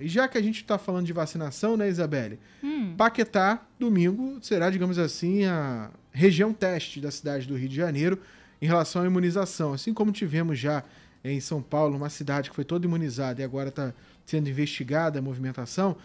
E já que a gente está falando de vacinação, né, Isabelle? Hum. Paquetá, domingo, será, digamos assim, a região teste da cidade do Rio de Janeiro em relação à imunização. Assim como tivemos já em São Paulo, uma cidade que foi toda imunizada e agora está sendo investigada a movimentação,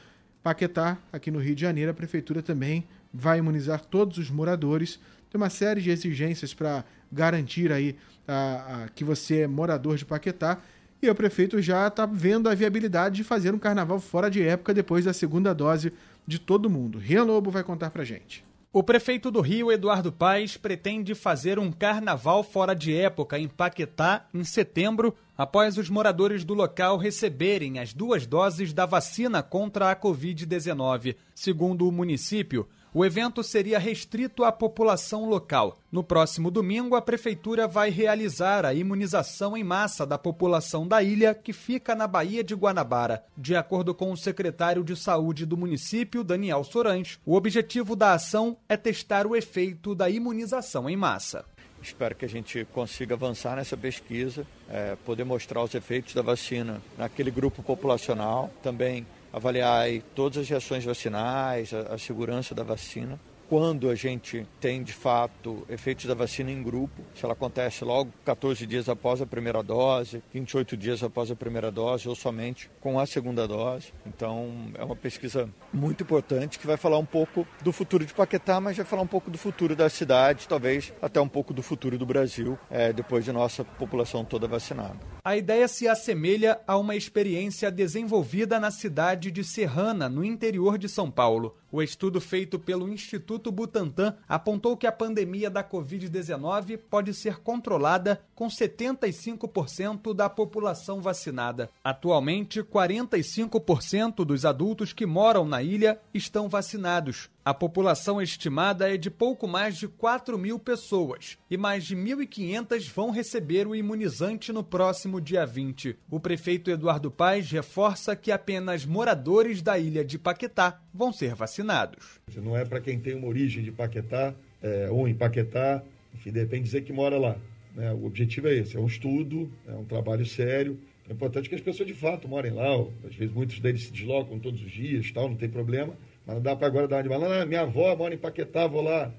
Paquetá, aqui no Rio de Janeiro, a prefeitura também vai imunizar todos os moradores. Tem uma série de exigências para garantir aí a, a, que você é morador de Paquetá e o prefeito já está vendo a viabilidade de fazer um carnaval fora de época depois da segunda dose de todo mundo. Rian Lobo vai contar para gente. O prefeito do Rio, Eduardo Paes, pretende fazer um carnaval fora de época em Paquetá em setembro após os moradores do local receberem as duas doses da vacina contra a Covid-19. Segundo o município, o evento seria restrito à população local. No próximo domingo, a prefeitura vai realizar a imunização em massa da população da ilha, que fica na Baía de Guanabara. De acordo com o secretário de Saúde do município, Daniel Sorães, o objetivo da ação é testar o efeito da imunização em massa. Espero que a gente consiga avançar nessa pesquisa, é, poder mostrar os efeitos da vacina naquele grupo populacional, também avaliar todas as reações vacinais, a, a segurança da vacina quando a gente tem de fato efeitos da vacina em grupo, se ela acontece logo 14 dias após a primeira dose, 28 dias após a primeira dose ou somente com a segunda dose. Então é uma pesquisa muito importante que vai falar um pouco do futuro de Paquetá, mas vai falar um pouco do futuro da cidade, talvez até um pouco do futuro do Brasil, é, depois de nossa população toda vacinada. A ideia se assemelha a uma experiência desenvolvida na cidade de Serrana, no interior de São Paulo. O estudo feito pelo Instituto Instituto Butantan apontou que a pandemia da Covid-19 pode ser controlada com 75% da população vacinada. Atualmente, 45% dos adultos que moram na ilha estão vacinados. A população estimada é de pouco mais de 4 mil pessoas e mais de 1.500 vão receber o imunizante no próximo dia 20. O prefeito Eduardo Paes reforça que apenas moradores da ilha de Paquetá vão ser vacinados. Não é para quem tem uma origem de Paquetá é, ou em Paquetá, enfim, depende dizer que mora lá. Né? O objetivo é esse: é um estudo, é um trabalho sério. É importante que as pessoas de fato morem lá, às vezes muitos deles se deslocam todos os dias, tal, não tem problema mas não dá para agora dar uma de malandro. Ah, minha avó mora em Paquetá, vou lá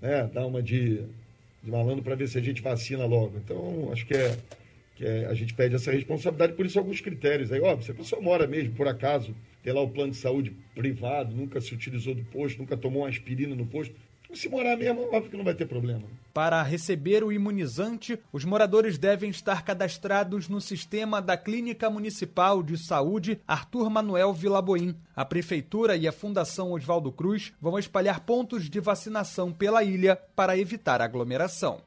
né, dar uma de, de malandro para ver se a gente vacina logo. Então, acho que é, que é, a gente pede essa responsabilidade, por isso alguns critérios. Aí, óbvio, se a pessoa mora mesmo, por acaso, tem lá o plano de saúde privado, nunca se utilizou do posto, nunca tomou uma aspirina no posto, se morar mesmo, óbvio que não vai ter problema. Para receber o imunizante, os moradores devem estar cadastrados no sistema da Clínica Municipal de Saúde Arthur Manuel Vilaboim. A Prefeitura e a Fundação Oswaldo Cruz vão espalhar pontos de vacinação pela ilha para evitar aglomeração.